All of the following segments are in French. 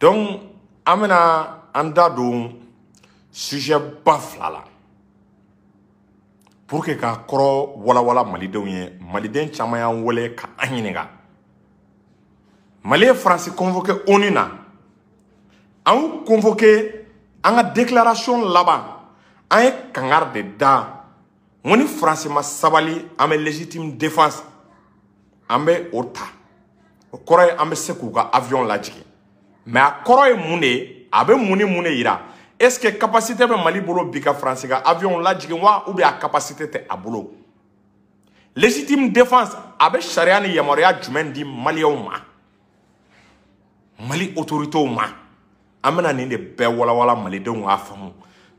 Donc, amena bɛna an sujet ba là. la pour que k'a kɔrɔ walawala malidenw ye maliden caman y'an wele ka an ɲininka mali convoqué onu na a convoqué an déclaration là bas. ye kangari de da Moni français ma sabali ame légitime défense Ambe au ta o ka avion lajigin mɛ a kɔrɔ ye mun de ye a bɛ mun ni mun de yira est ce que capacité bɛ mali bolo bi ka faransi ka avion lajigin wa ou bien a capacité tɛ a bolo légitime défense a bɛ sariya ni yamaruya jumɛn di maliyɛnw ma mali autoritéw ma an bɛna nin de bɛɛ walawala malidenw k'a faamu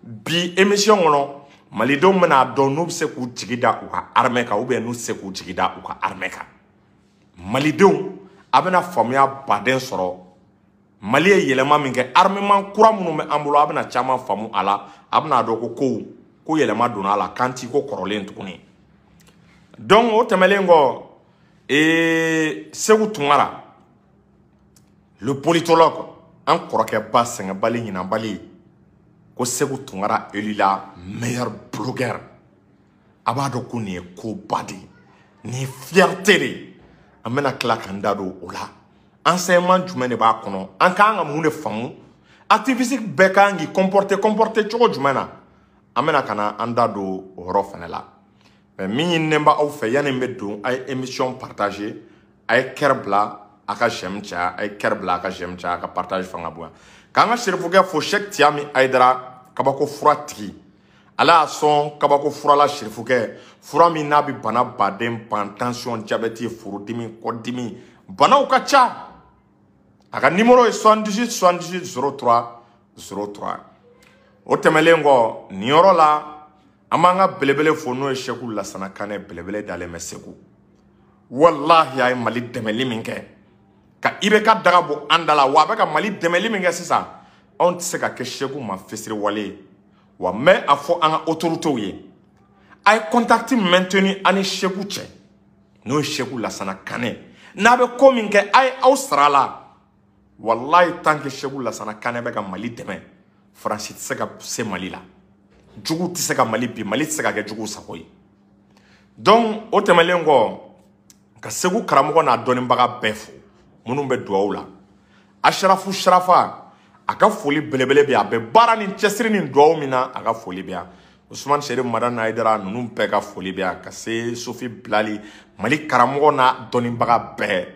bi émission kɔnɔ malidenw bɛna dɔn n'u bɛ se k'u jigi da u ka armée kan ou bien n'u tɛ se k'u jigi da u ka armée kan malidenw a bɛna faamuya baden sɔrɔ mali ye yɛlɛma min kɛ armement kura minnu bɛ an bolo a bɛna caman faamu a la a bɛna dɔn ko kow ko yɛlɛma donna a la kanti ko kɔrɔlen tuguni donc o tɛmɛlen kɔ ee segu tunkara le politologue an kɔrɔkɛba sɛgɛnbali ɲinanbali ko segu tunkara elila meilleur blogueur a b'a dɔn ko nin ye koba de ye nin ye fierté de ye an bɛna tila k'an da don o la. enseignement jumɛn de b'a kɔnɔ an k'an ka mun de faamu activiste bɛɛ kan k'i comporter comporter cogo jumɛn na an bɛna ka na an da don o yɔrɔ fana la mɛ min ɲininen bɛ aw fɛ yanni n bɛ don a ye émission partager a ye kɛrɛ bila a ka j'aime caya a ye kɛrɛ bila a ka j'aime caya a ka partage fanga bonya k'an ka serifokɛ fo Cheikh Tiami Ayidara kabako fura tigi ala y'a sɔn kabako furala serifokɛ fura min n'a bɛ bana baden ban tension jabɛti furudimi kɔdimi banaw ka ca a ka nimoro ye 78 78 03 03 o tɛmɛlen kɔ nin yɔrɔ la an b'an ka belebele fo n'o ye sɛku lasana kanɛ belebele dalen bɛ segu walahi a ye mali dɛmɛli min kɛ ka i bɛ ka daga bɔ an da la wa a bɛ ka mali dɛmɛli min kɛ sisan anw tɛ se ka kɛ sɛku ma fesiriwale ye wa n bɛ a fɔ an ka otoritew ye a ye kɔntakiti mɛnteni ani sɛku cɛ n'o ye sɛku lasana kanɛ n'a bɛ ko min kɛ a ye aw sara a la walayi tanke segu lasana kanɛ bɛ ka mali dɛmɛ faransi tɛ se ka se mali la jugu tɛ se ka mali bi mali tɛ se ka kɛ jugu sago ye donc o tɛmɛlen kɔ ka segu karamɔgɔ n'a dɔnnibaga bɛɛ fo minnu bɛ dugawu la asharafu sharafa a ka foli belebele bɛ a bɛ baara ni cɛsiri ni dugawu min na a ka foli bɛ yan usman seri mada naidara ninnu bɛɛ ka foli bɛ yan ka se sofi bilali mali karamɔgɔ n'a dɔnnibaga bɛɛ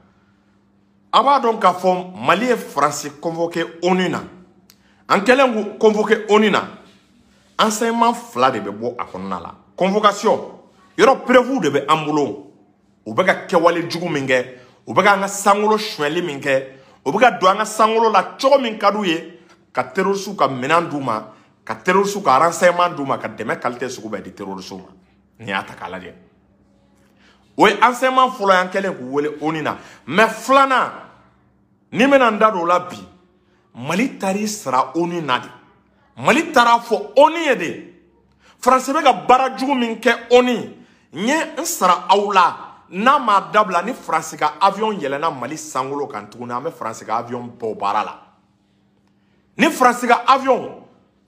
Avant donc dɔn k'a fɔ mali ye faransi kɔnfɔke onu na en kɛlen ko onu na enseignement fila de bebo bɔ convocation la convocation Europe prévu de be an bolo u ka kɛwale jugu min kɛ u ka an ka sankolo ka la cogo min ka d'u ka terroriste ka minɛn d'u ka terroriste ka renseignement douma. ka dɛmɛ di o ye enseignement fɔlɔ y'an kɛlen k'u wele oni na mɛ filanan ni n bɛna n da don o la bi mali taar'i sara oni na de mali taara fɔ oni ye de faransi bɛ ka baara jugu min kɛ oni n ye n sara aw la n'a ma dabila ni faransi ka avion yɛlɛnna mali sankolo kan tuguni an bɛ faransi ka avion bɔ baara la ni faransi ka avion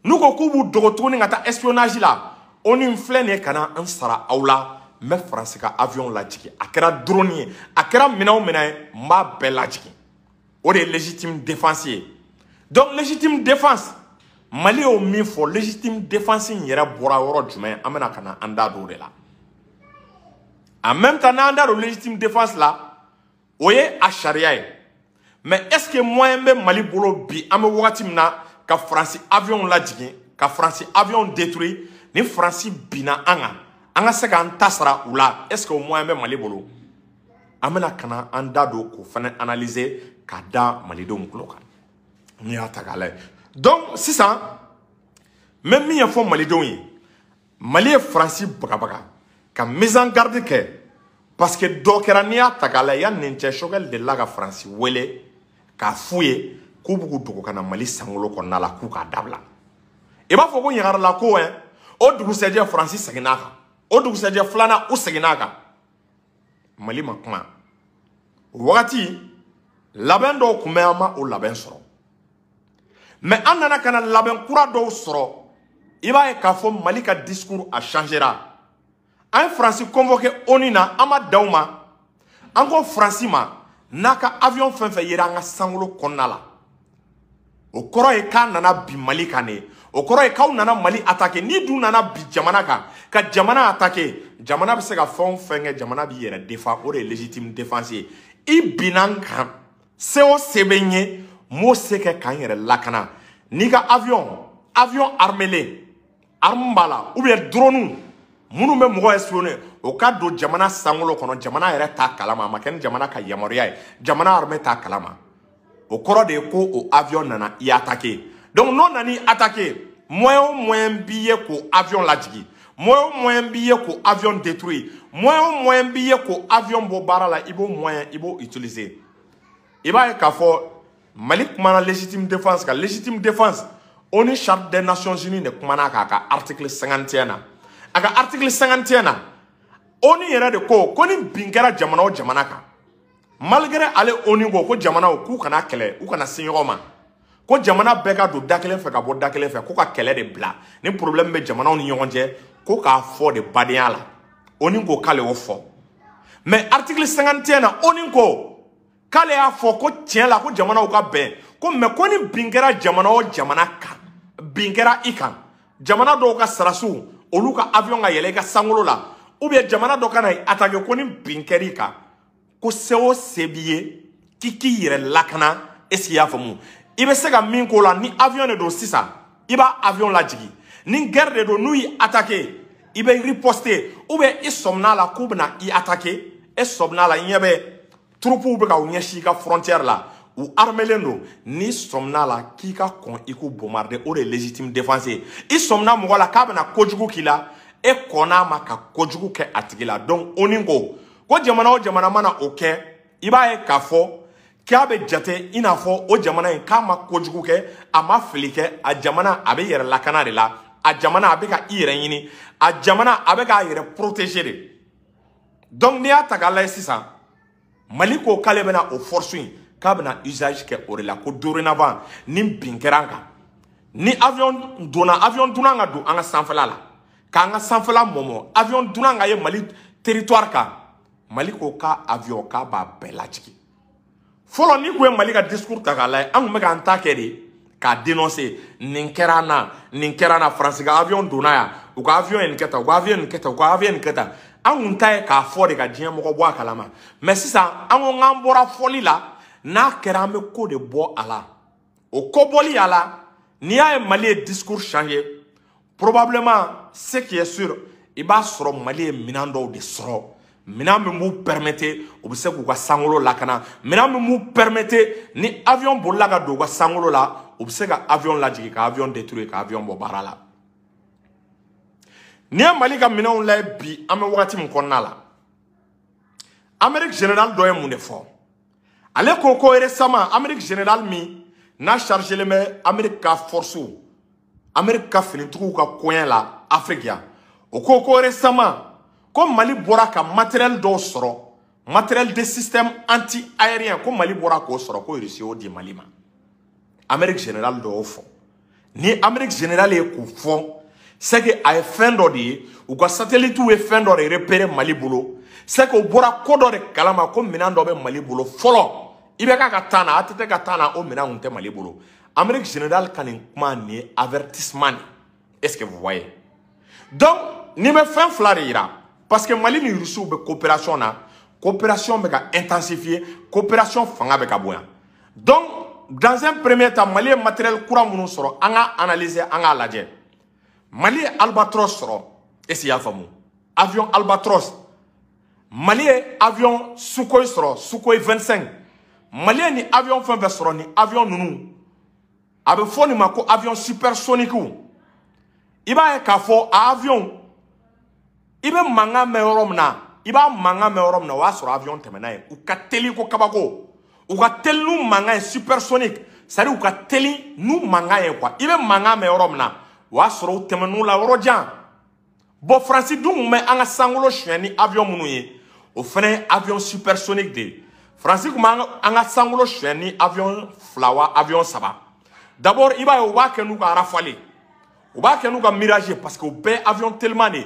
n'u ko k'u b'u dogo tuguni ka taa espionnage la oni filɛ nin ye ka na n sara aw la. Mais français faransi ka avion la a kɛra drone a kɛra minɛn o ma belle légitime défensier donc légitime défense mali o mi fo légitime défense in yɛrɛ bɔra yɔrɔ jumɛn an bɛna ka la en même temps anda da légitime défense là, o a sharia mais est ce que moi-même mali bolo bi an wati wagati min na ka avions avion lajigin ka faransi avion détruit ni Français bina anga an ka se k'an ta sara u la est ce que o moyen bɛ mali bolo an bɛna ka na an da don k'o fana analyser k'a da malidenw tulo kan n'i y'a ta k'a lajɛ donc sisan n bɛ min ɲɛfɔ malidenw ye mali ye faransi bagabaga ka mise en garde kɛ parce que dɔ kɛra n'i y'a ta k'a lajɛ yanni nin cɛ sogɛli delila ka faransi wele k'a f'u ye k'u b'u dogo ka na mali sankolo kɔnɔna la k'u k'a dabila i b'a fɔ ko ɲagarala ko ɛ o dugusɛjɛ faransi seginna a kan o dugusɛjɛ filanan u seginna a kan mali ma kuma o wagati labɛn dɔw kun bɛ an ma o labɛn sɔrɔ mɛ an nana ka na labɛn kura dɔw sɔrɔ i b'a ye k'a fɔ mali ka discours a changera an ye faransi convoqué onu na an ma dan u ma an ko faransi ma n'a ka avion fɛn fɛn yera an ka sankolo kɔnɔna la o kɔrɔ ye k'a nana bin mali kan de o kɔrɔ ye k'aw nana mali atake n'i dun nana bi jamana kan ka jamana atake jamana bɛ se ka fɛn o fɛn kɛ jamana b'i yɛrɛ defa o de ye légitime défense ye i binna n kan se o se bɛ n ye n b'o se kɛ ka n yɛrɛ lakana n'i ka avion avion armele arme b'a la ubiyɛn drone minnu bɛ mɔgɔ espionner o ka don jamana sankolo kɔnɔ jamana yɛrɛ t'a kalama a ma kɛ ni jamana ka yamaruya ye jamana armée t'a kalama o kɔrɔ de ye ko o avion nana i atake. donc n'o nana attaqué moyen o moyen b'i ye k'o avion lajigi moyen o moyen b'i ye k'o avion détruire moyen o moyen b'i ye k'o avion bɔ baara la i b'o moyen i b'o utiliser i b'a ye k'a fɔ mali kumana légitime défense ka légitime défense onu charte des nations unies de kumana k'a ka article 51 na a ka article 51 na onu yɛrɛ de ko ko ni bin kɛra jamana o jamana kan malgré ale onu ko ko jamanaw k'u kana kɛlɛ u kana se ɲɔgɔn ma ko jamana bɛɛ ka don da kelen fɛ ka bɔ da kelen fɛ ko ka kɛlɛ de bila ni problème bɛ jamanaw ni ɲɔgɔn cɛ ko k'a fɔ de badenya la oni ko k'ale y'o fɔ mɛ article 51 na oni ko k'ale y'a fɔ ko tiɲɛ la ko jamanaw ka bɛn ko mɛ ko ni bin kɛra jamana o jamana kan bin kɛra i kan jamana dɔw ka sarasiw olu ka avion ka yɛlɛ i ka sankolo la ubiyɛn jamana dɔ ka na atake ko ni bin kɛra i kan ko se o se b'i ye k'i k'i yɛrɛ lakana est ce que i y'a faamu i bɛ se ka min k'o la ni avion de don sisan i b'a avion lajigi ni guerre de don n'u y'i attaqué i bɛ riposter ou bien i sɔmin'a la k'u bɛna i attaqué e sɔmin'a la i ɲɛ bɛ turupuw bɛ ka u ɲɛsin i ka frontière la u armelen don n'i sɔmin'a la k'i ka kɔn i k'u bombarder o de ye légitime défense ye i sɔminna mɔgɔ la k'a bɛna kojugu k'i la e kɔnn'a ma ka kojugu kɛ a tigi la donc ONU ko ko jamana o jamana mana o kɛ i b'a ye k'a fɔ k'a bɛ jate i n'a fɔ o jamana in k'a ma kojugu kɛ a ma fili kɛ a jamana a bɛ yɛrɛ lakana de la a jamana a bɛ ka i yɛrɛ ɲini a jamana a bɛ k'a yɛrɛ protéger de donc n'i y'a ta k'a lajɛ sisan mali ko k'ale bɛna o force in k'a bɛna usage kɛ o de la ko dorénavant ni bin kɛra an kan ni avion donna avion dunan ka don an ka sanfɛla la k'an ka sanfɛla mɔmɔ avion dunan ka ye mali territoire kan mali ko k'a avion k'a b'a bɛɛ lajigin Folo n'i tun malika discours k'a lajɛ an k'a dénoncer nin kɛra an avion dunaya, Uka ka avion n'keta ou ka avion ye ou ka avion ye angu k'a fori ka diɲɛ mɔgɔ bɔ kalama mɛ angu an n'a kɛra ko de bɔ ala la o ko bɔli n'i y'a malie mali discours changer probablement ce qui est sûr i b'a mali de soro Mina me b'u permettre u sangolo se k'u ka sankolo lakana ni avion bolila ka sangolo la u ka avion lajigin ka avion détruit, ka avion bo barala. n'i ye mali ka bi ame bɛ wagati nala. la amérique générale dɔ ye Allez ko ko récemment amérique générale mi, n'a le bɛ amérique ka force amérique ka finitigiw ka kɔɲɛ la afrique ya. récemment comme mali bora ka matériel d'Osro, matériel de système anti aérien ko mali bora k'o pour ko rusi di mali ma amérique générale dɔ ni amérique générale est k'o fond, c'est que a ye ou dɔ satellite ou satellite ou repérer mali c'est que bora ko kalama ko minɛn Malibulo follow. Oh, mali bolo fɔlɔ i k'a malibulo. na amérique générale avertissement est ce que vous voyez donc ni me fin flarira parce que mali ni rusiw coopération na coopération mega intensifiée, intensifier coopération fanga bɛ ka donc dans un premier temps mali matériel courant nous serons. an ka analyser an k'a mali albatros sɔrɔ est ce que avion albatros mali avion sukoyi soro, sukoyi 25 mali ni avion fin fɛn sɔrɔ avions avion ninnu a bɛ fɔ nin avion supersonique ou. b'a ye avion i bɛ mankan mɛn yɔrɔ min na i b'a mankan mɛn yɔrɔ min na o y'a sɔrɔ avion tɛmɛna ye u ka teli ko kabako u ka teli n'u mankan ye supersonic c'est à dire u ka teli n'u mankan ye quoi i bɛ mankan mɛn yɔrɔ min na o y'a sɔrɔ u tɛmɛn'u la yɔrɔ jan bon faransi dun tun bɛ an ka sankolo suɲɛ ni avion minnu ye o fana ye avion supersonic de ye faransi tun b'an ka sankolo suɲɛ ni avion fila wa avion saba d'abord i b'a ye u b'a kɛ n'u ka arafale u b'a kɛ n'u ka mirage parce que o bɛɛ ye avion teliman de ye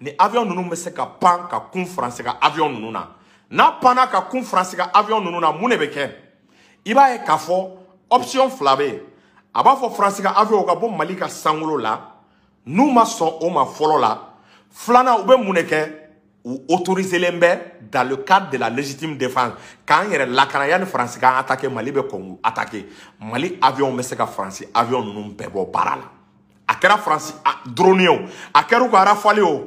ni avion nunu bɛ se ka pan ka kun ka avion ninnu na n'a panna ka kun faransi ka avion ninnu na mun de bɛ kɛ option flabe. bɛ Français a ka avion ka bɔ malika ka la n'u ma o ma folo la Flana u bɛ autoriser dans le cadre de la légitime défense Quand il la yanni Français k'an attaquer malibé bɛ attaquer mali avion bɛ se ka faransi avion ninnu bɛɛ bɔ baara la a kɛra faransi drone o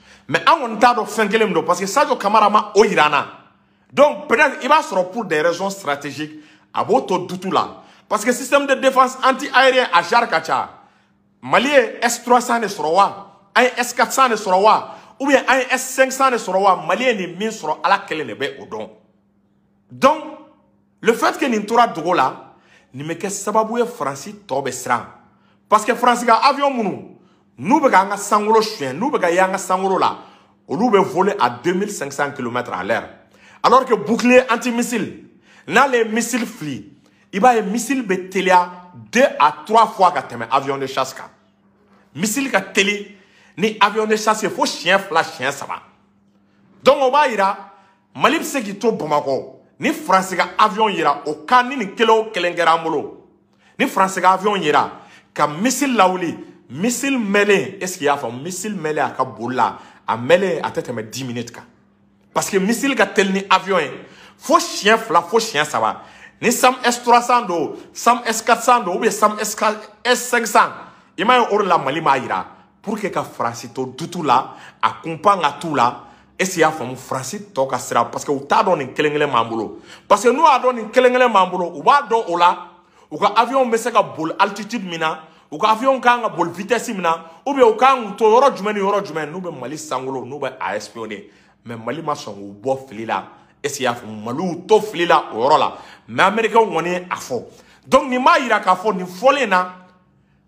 Mais on t'a de fɛn kelen don parce que ça, un ma o Donc peut-être va b'a pour des raisons stratégiques à votre doute là parce que système de défense anti-aérien à jarkacha Mali est S300 ne sera wa? S400 ne sera Ou bien S500 ne sera wa? Mali est nin min sɔrɔ Ala kelen de Donc le fait que nin tora dogo là que bɛ que ça ye parce que français a avion nous nous avons un sangolo chien, nous avons un sangolo là. Nous avons volé à 2500 km à l'air. Alors que bouclier anti-missile, dans les missiles fli, il y a un missile qui deux à trois fois que avion de chasse. Missile qui télé, ni avion de chasse, il faut chien flash, chien ça va. Donc, on va dire, Malib se qui tombe Bamako, ni français qui avion ira, au cas ni ni kilo kelengera molo. Ni français qui avion ira, quand missile la Missile mêlé, est ce qu'il y a un missile mêlé à kaboula? a minutes parce que missile ka ni avion Faux chien chien, ça ça ça saba ni sam s 300 s 400 ou s 500 Il m'a pour que tout tout à a tout là? est-ce qu'il y a un France sera parce que ou ta donné parce que nous a avion altitude mina u ka avion kan ka boli vitesse min na ou bien u kan k'u to yɔrɔ jumɛn ni yɔrɔ jumɛn n'u bɛ mali sankolo n'u bɛ a espionner mɛ mali ma sɔn k'u bɔ fili la est ce que y'a faamu mali y'u to fili la o yɔrɔ la mɛ américain kɔni ye a fɔ donc nin b'a yira k'a fɔ nin fɔlen na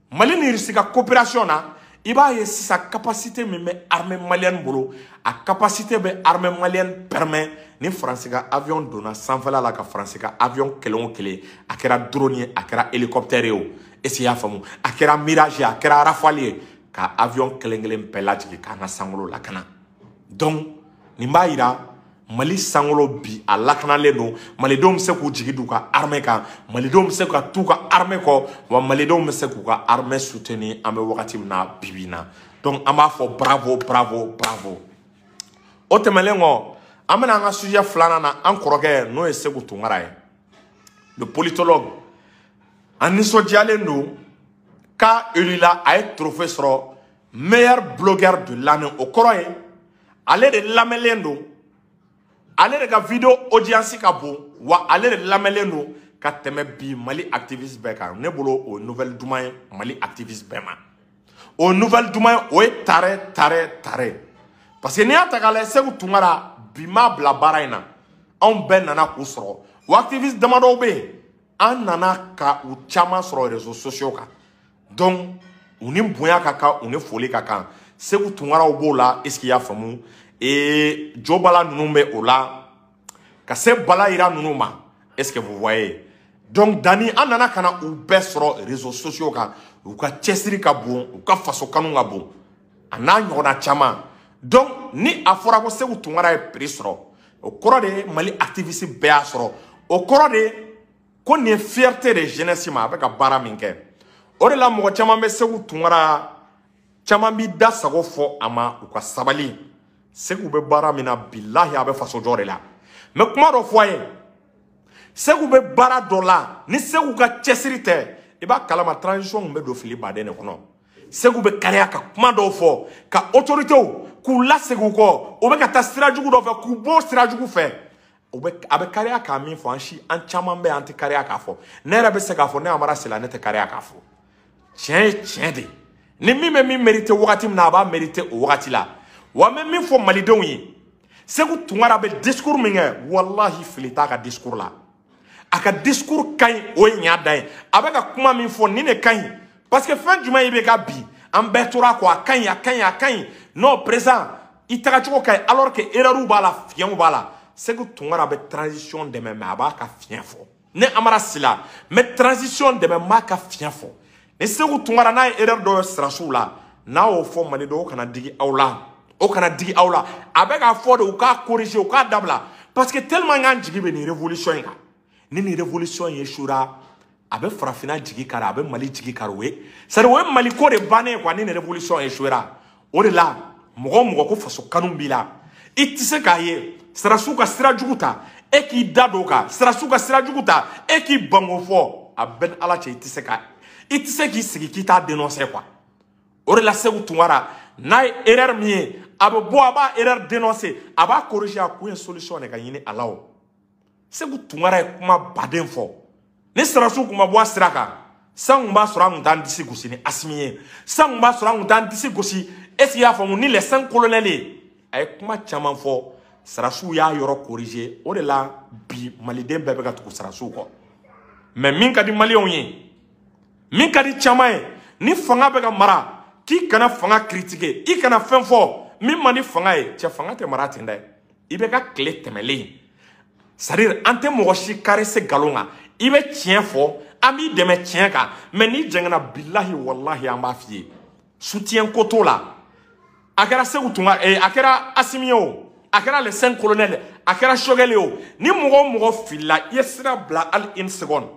mali ni irisi ka coopération na i b'a ye sisan capacité min bɛ armée malienne bolo a capacité bɛ armée malienne permet ni faransi ka avion donna sanfɛla la ka faransi ka avion kelen o kelen a kɛra drone ye a kɛra hélicoptère ye o est-ce que y'a faamu a kɛra mirage ye a kɛra arafali ye ka avion kelen kelen bɛɛ lajigin k'a na sankolo lakana donc nin b'a yira mali sankolo bi a lakanalen don malidenw bɛ se k'u jigi d'u ka armée kan malidenw bɛ se ka t'u ka armée kɔ wa malidenw bɛ se k'u ka armée soutenir an bɛ wagati min na bibi in na donc an b'a fɔ bravo bravo bravo o tɛmɛnen kɔ an bɛna an ka sujet filanan na an kɔrɔkɛ n'o ye segu tunkara ye le politologue a nisɔndiyalen don k'a elila a ye trophée sɔrɔ meilleur blogueur de l'année o kɔrɔ ye ale de lamɛnlen don ale de ka video audience ka bon wa ale de lamɛnlen don ka tɛmɛ bi mali activiste bɛɛ kan ne bolo o nouvelle duman ye mali activiste bɛɛ ma o nouvelle duman ye o ye tare tare tare parce que n'i y'a ta k'a lajɛ segu tunkara bi m'a bila baara in na anw bɛɛ nana k'u sɔrɔ o activiste damadɔw bɛ yen an nana ka u caman sɔrɔ rezo sosiyo kan donc u ni bonya ka kan u ni foli ka kan segu tunkaraw b'o la eske y'a faamu ee jobala ninnu bɛ o la ka se bala yira ninnu ma eske vous voyez donc dani an nana ka na u bɛɛ sɔrɔ rezo sosiyo kan u ka cɛsiri ka bon u ka faso kanu ka bon a n'a ɲɔgɔnna caman donc ni a fɔra ko segu tunkara ye piri sɔrɔ o kɔrɔ de ye mali activiste bɛɛ y'a sɔrɔ o kɔrɔ de ye ko nin fierté de jeunesse ma a bɛ ka baara min kɛ o de la mɔgɔ caman bɛ segu tunkara caman b'i da sago sabali bilahi a bɛ faso jɔ de la mɛ kuma dɔ fɔ a la ni segu ka cɛsiri tɛ i b'a kalama transition bɛ do fili baden de kɔnɔ segu bɛ kariya ka kuma dɔw fɔ ka autorités k'u lasegin u kɔ u bɛ ka taa sira jugu dɔ fɛ k'u bɔ sira abɛkari aka min fɔ an si an caman bɛ an tɛ kari aka fɔ ne yɛrɛ bɛ se k'a fɔ ne amara sela ne tɛ kari aka fɔ tiɲɛ ye tiɲɛ de ni min bɛ min merite wagati min na a b'a merite o wagati la wa n bɛ min fɔ malidenw ye segu tunkara bɛ discours min kɛ walahi fili t'a ka discours la a ka discours ka ɲi o ye ɲa da ye a bɛ ka kuma min fɔ nin de ka ɲi parce que fɛn jumɛn bɛ ka bi an bɛɛ tora a kɔ a ka ɲi a ka ɲi a ka ɲi non présent i tagacogo ka ɲi alors que erreur b'a la fiɲɛw b'a la. Segu Tunkara bɛ transition de mais a ka Ne Amara Sila me transition de n b'a ka Ne se c'est Segu tu n'a erdo erreur dɔ n'a au fond malidenw o kana digi la o kana digi la k'a fɔ de k'a corriger parce que tellement n digi jigi revolution révolution ni révolution yeshura ye su a Mali digi c'est le même de quoi ni révolution yeshura échouera de ko faso se kaye. sarasu ka sira jugu ta e k'i da don o kan sarasu ka sira jugu ta e k'i banko fɔ a bɛɛ ni ala cɛ i tɛ se ka i tɛ se k'i sigi k'i t'a denɔnse kuwa o de la segu tunkara n'a ye erreur min ye a bɛ bɔ a b'a erreur denɔnse a b'a corriger a kun ye solution de ka ɲini a la o segu tunkara ye kuma baden fɔ ni sarasu tun ma bɔ a sira kan san tun b'a sɔrɔ an tun t'an disi gosi ni asimi ye san tun b'a sɔrɔ an tun t'an disi gosi est ce que i y'a faamu ni les cinq colonels ye a ye kuma caman fɔ sarasiw y'a yɔrɔ corriger o de la bi maliden bɛɛ bɛ ka tugu sarasiw kɔ mɛ min ka di maliyɛnw ye min ka di caman ye ni fanga bɛ ka mara k'i kana fanga critiquer i kana fɛn fɔ min man di fanga ye cɛ fanga tɛ mara ten dɛ i bɛ ka tile tɛmɛlen c'est à dire an tɛ mɔgɔ si kari se nkalon kan i bɛ tiɲɛ fɔ an b'i dɛmɛ tiɲɛ kan mɛ n'i jɛngɛnna bilahi walahi an b'a f'i ye soutien ko t'o la a kɛra segu tun ka a kɛra asimi ye o a kɛra le cinq colonel a kɛra sogɛli o ni mɔgɔ o mɔgɔ filila i ye sira bila hali une seconde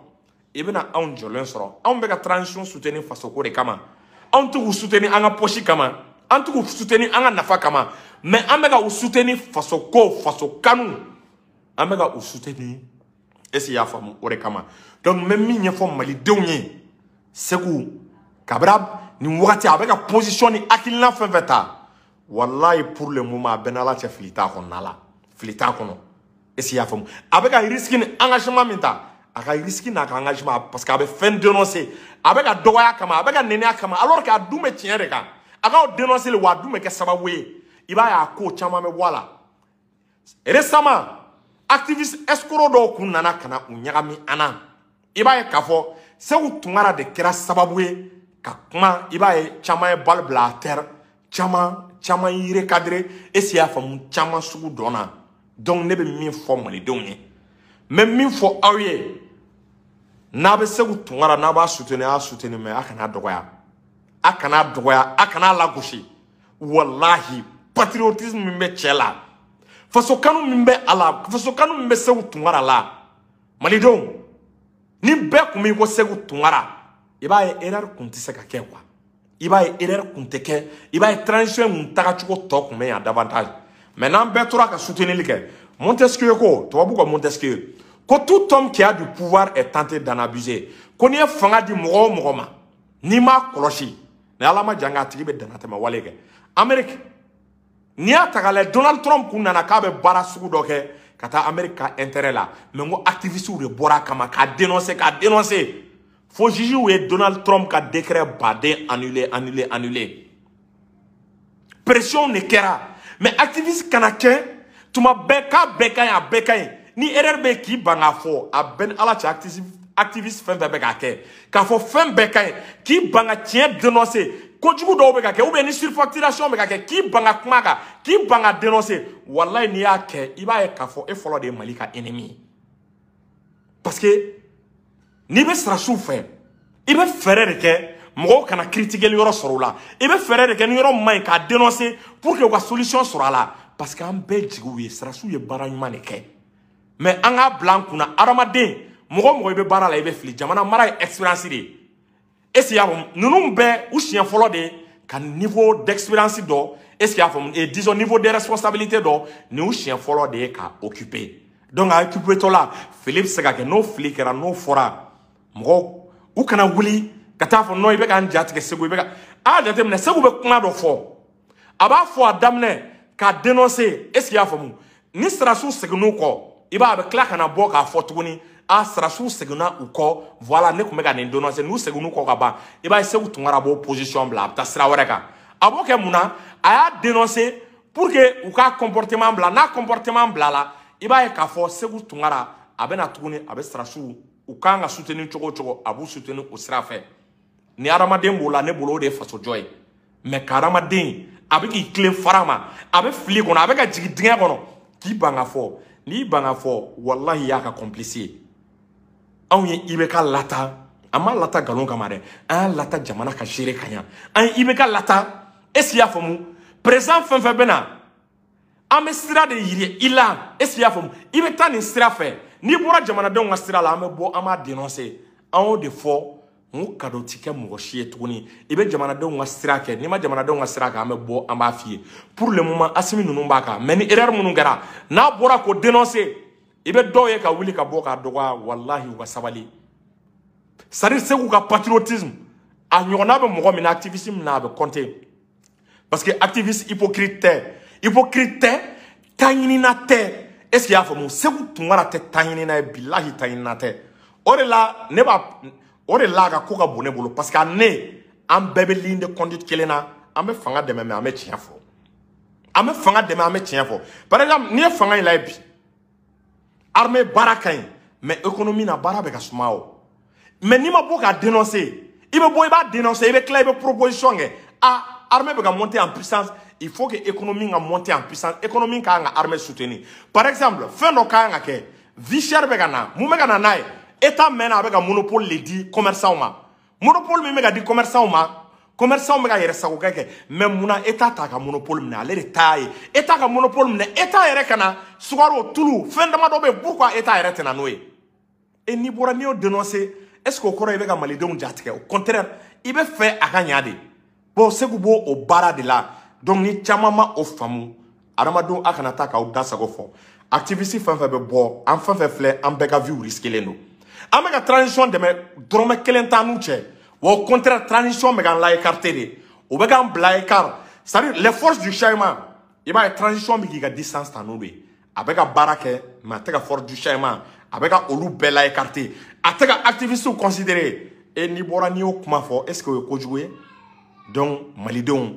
i bɛna anw jɔlen sɔrɔ anw bɛ ka transition soutenir fasoko de kama anw tɛ k'u soutenir an ka poche kama an tɛ k'u soutenir an ka nafa kama mais an bɛ ka u soutenir fasoko faso kanu an bɛ ka u soutenir est ce que i y'a faamu o de kama donc n bɛ min ɲɛfɔ malidenw ye segu kabira nin wagati a bɛ ka position ni hakilina fɛn fɛn ta. walayi pour le moment a bɛ n'ala cɛ fili t'a kɔnɔna la fili t'a kɔnɔ est-ce que i y'a faamu a bɛ ka risque ni engagement min ta a ka risque n'a ka engagement parce que a bɛ fɛn dénoncer a bɛ ka dɔgɔya kama a bɛ ka nɛnɛya kama alors que a dun bɛ tiɲɛ de kan a k'aw dénoncer le wa a dun bɛ kɛ sababu ye i b'a ye a ko caman bɛ bɔ a la récemment activiste escroc dɔw kun nana ka na u ɲagami an na i b'a ye k'a fɔ segu tunkara de kɛra sababu ye ka kuma i b'a ye caman ye bali bila a tɛrɛ caman chaman yi rekadre, esi afan moun, chaman soukou donan. Don nebe minfo mali donye. Men minfo awe, nabe sèkou tongara, naba souteni a souteni men, akana dowaya, akana lagoushi, walahi, patriotism minbe chela. Faso kanou minbe alab, faso kanou minbe sèkou tongara la, mali don, ninbe koumi kwa sèkou tongara, eba e erar kontise kakewa. il va ye erreur kun il va i un ye tok mais tagacogo davantage Maintenant, n'an bɛɛ tora ka soutenir kɛ Montesquieu ko toi beaucoup Montesquieu ko tout homme qui a du pouvoir est tenté d'en abuser Qu'on y a fanga du moro o n'i m'a kɔlɔsi ni ala ma jan k'a ma bɛ Amérique n'i y'a ta k'a Donald Trump kun nana k'a bɛ baara sugu dɔ Amérique ka intérêt la mais n kama k'a dénoncer k'a dénoncer juger où est donald trump a décret baden annulé annulé annulé pression nequera kera. mais activiste kana tu m'as beka, k'a beka ni erreur qui k'i a ben ala activiste activiste de fɛn bɛ k'a k'a fɔ k'i ban ka dénoncer kojugu ni surfacturation facturation ka qui k'i ban kuma k'i dénoncer walayi n'i y'a k'a e follow de malika ennemi parce que n'i bɛ sirasiw fɛ i bɛ fɛɛrɛ de kɛ mɔgɔw kana kiritigɛli yɔrɔ sɔrɔ o la i bɛ fɛɛrɛ de kɛ pour que u solution sɔrɔ a parce que an bɛɛ jigi ye sirasiw ye baara ɲuman de kɛ mɛ an k'a bila il la jamana mara expérience de est ce qu'il y y'a faamu de ka niveau d'expérience dɔ est ce que niveau de responsabilité dɔ nous y'u siɲɛ fɔlɔ de ka occuper donc a occupé tɔ la fili bɛ se n'o fili n'o fɔra. mɔgɔ u kana wuli ka taa fɔ nɔ i bɛ k'an ja tigɛ segu i bɛ ka a y'a jateminɛ segu bɛ kuma dɔ fɔ a b'a fɔ a daminɛ k'a denonse est ce que i y'a faamu ni sirasiw seginn'u kɔ i b'a ye a bɛ tila ka na bɔ k'a fɔ tuguni a sirasiw seginna u kɔ voilà ne tun bɛ ka nin denonse n'u seginn'u kɔ ka ban i b'a ye segu tunkara b'o position bila a bɛ taa sira wɛrɛ kan a b'o kɛ mun na a y'a denonse pour que u ka comportement bila n'a comportement bila la i b'a ye k'a fɔ segu tunkara a bɛ na tuguni a bɛ sirasiw u kan ka suteni cogo o cogo a b'u suteni o sira fɛ ni hadamaden b'o la ne bolo o de ye fasojɔ ye mɛ ka hadamaden a bɛ k'i tilen fara ma a bɛ fili kɔnɔ a bɛ ka jigin dingɛ kɔnɔ k'i ban ka fɔ n'i ban ka fɔ walahi y'a ka kɔnpilisi ye anw ye IBK lata an m'a lata nkalon kama dɛ an y'a lata jamana ka gere ka ɲa an ye IBK lata est-ce que y'a faamu président fɛn fɛn bɛ na an bɛ sira de yiri i la est-ce que y'a faamu i bɛ taa nin sira fɛ n'i bɔra jamanadenw don sira la an bɛ bɔ an b'a de fɔ mu ko kado ti kɛ mɔgɔ si ye tuguni sira n'i ma jamanadenw ka sira kɛ an bɛ bɔ an pour le moment Asimi ninnu mbaka meni mais ni erreur minnu kɛra n'a bɔra k'o dénoncer i bɛ ye ka wuli ka bɔ k'a dɔgɔya wallahi wa sabali c'est à ka patriotisme a ɲɔgɔnna bɛ mɔgɔ min na activiste na a bɛ parce que activiste hypocrite hypocrite tɛ taɲinina est-ce qu'il y a faamu Segu Tunkara tɛ taɲini n'a ye bilahi taɲinina tɛ o de la ne va, Or de la a ne bolo parce que a ne an bɛɛ ligne de conduite qu'elle na an bɛ fanga dɛmɛ mɛ an bɛ tiɲɛ fɔ an bɛ fanga dɛmɛ an bɛ tiɲɛ par exemple n'i un fanga in lajɛ bi armée barakain, mais économie na baara bɛ ka mais n'i ma bɔ k'a dénoncer il me bɔ pas dénoncer il me tila une proposition kɛ hein. ah armée bɛ ka monter en puissance il faut que économie ka monter en puissance économie ka ka armée soutenue par exemple fin dɔ ka ka kɛ vie chère bɛ ka na état mɛn na a monopole le di commerçants monopole min bɛ ka di commerçants ma commerçants bɛ ka yɛrɛ sagokɛ mais munna état t'a monopole minɛ ale état ka monopole minɛ état yɛrɛ ka au sukaro fin fɛn damadɔ bɛ pourquoi état yɛrɛ tɛ et n'i bɔra n'i dénoncer est ce que o kɔrɔ ye i bɛ au contraire il veut faire a ka ɲa de bon segu b'o o baara de là donc ni chamama ma o faamu adamadenw a kana taa k'aw da sago fɔ activiste an fɛn fɛn transition de me kelen t'an n'u au contraire transition megan k'an la écarter de o bɛ k'an bila c'est les forces du changement il va transition bɛ k'i distance ta Abega barake, ye a force du changement Abega olu bɛɛ la écarter a tɛ ka n'i bɔra n'i kuma est ce que o donc malidon,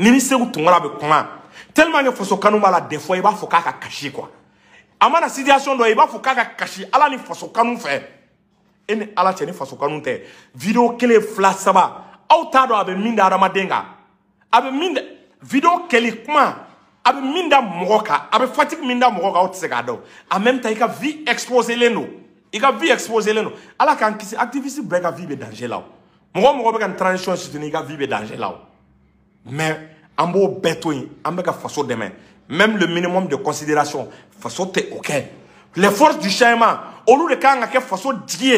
se se be kuma. Tellement que Foso Kanu mala des fois, il b'a foka k'a ka quoi. A situation do i b'a foka k'a ka Ala ni Foso Kanu fɛ. E Ala cɛ Foso Kanu te Vidéo kelen fila a bɛ min da vidéo kɛli kuma abe minda min abe fatik minda a bɛ se k'a En même temps ka vie ka vie exposer leno Ala k'an kisi activiste bɛɛ ka vie danger la o. Mɔgɔ mɔgɔ bɛ ka transition soutenir ka vie danger la mais en beau bɛɛ en beau demain, faso même le minimum de considération faso t'es ok. les forces du au lieu de faire ka façon faso jigi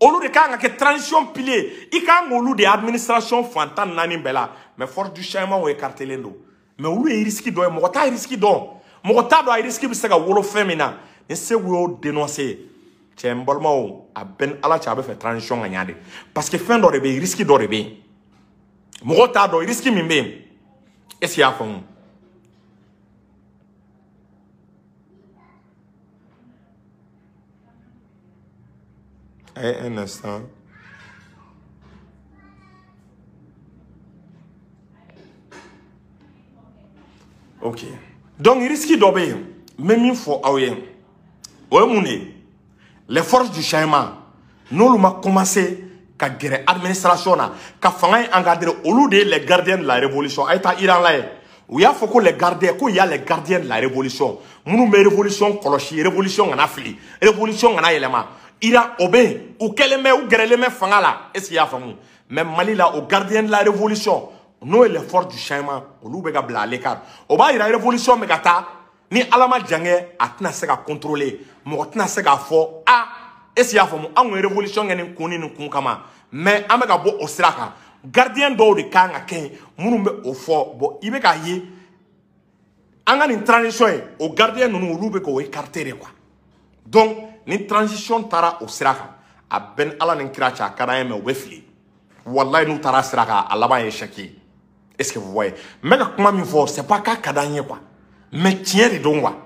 au lieu de faire ka transition pilier y kan lieu de administration fan tan naani mais force du changement ou écartelen l'endo. mais où est risque dɔ ye mɔgɔ t'a risque de, mɔgɔ t'a risque de se faire wolo fɛn c'est où ni segu y'o dénoncer cɛ n à a bɛ ni ala cɛ a transition à parce que fin dɔ de risque de mon retardé, il risque m'imbé. Est-ce qu'il y a un instant. Ok. Donc, il risque d'obéir. Même une fois, Aoué. Oui, mon Les forces du Chaïma, nous, nous avons commencé ka gɛrɛ administration na ka fanga in encadrer de les gardiens de la révolution a Iran lajɛ u y'a fɔ ko les gardiens ko y'a les gardiens de la révolution minnu bɛ révolution kɔlɔsi révolution kana fili révolution kana yɛlɛma Iran o bɛ yen u la est ce que Mali la au gardien de la révolution n'o ye les forces du changement olu bɛ ka o révolution ni ala a contrôler est-ce qu'il y a une révolution qui est connue mais an bɛ ka bɔ o sira kan gardien dɔw de kan ka kɛ minnu bɛ o fɔ bɔn i bɛ k'a ye an ka nin transition ye gardien ninnu olu k'o écarter de quoi donc ni transition taara au sira kan a Ben ni ala ni kira cɛ a ka d'an ye mɛ u bɛ ye échec est ce que vous voyez Mais bɛ ka kuma c'est pas k'a ka quoi mais tiɲɛ de don quoi.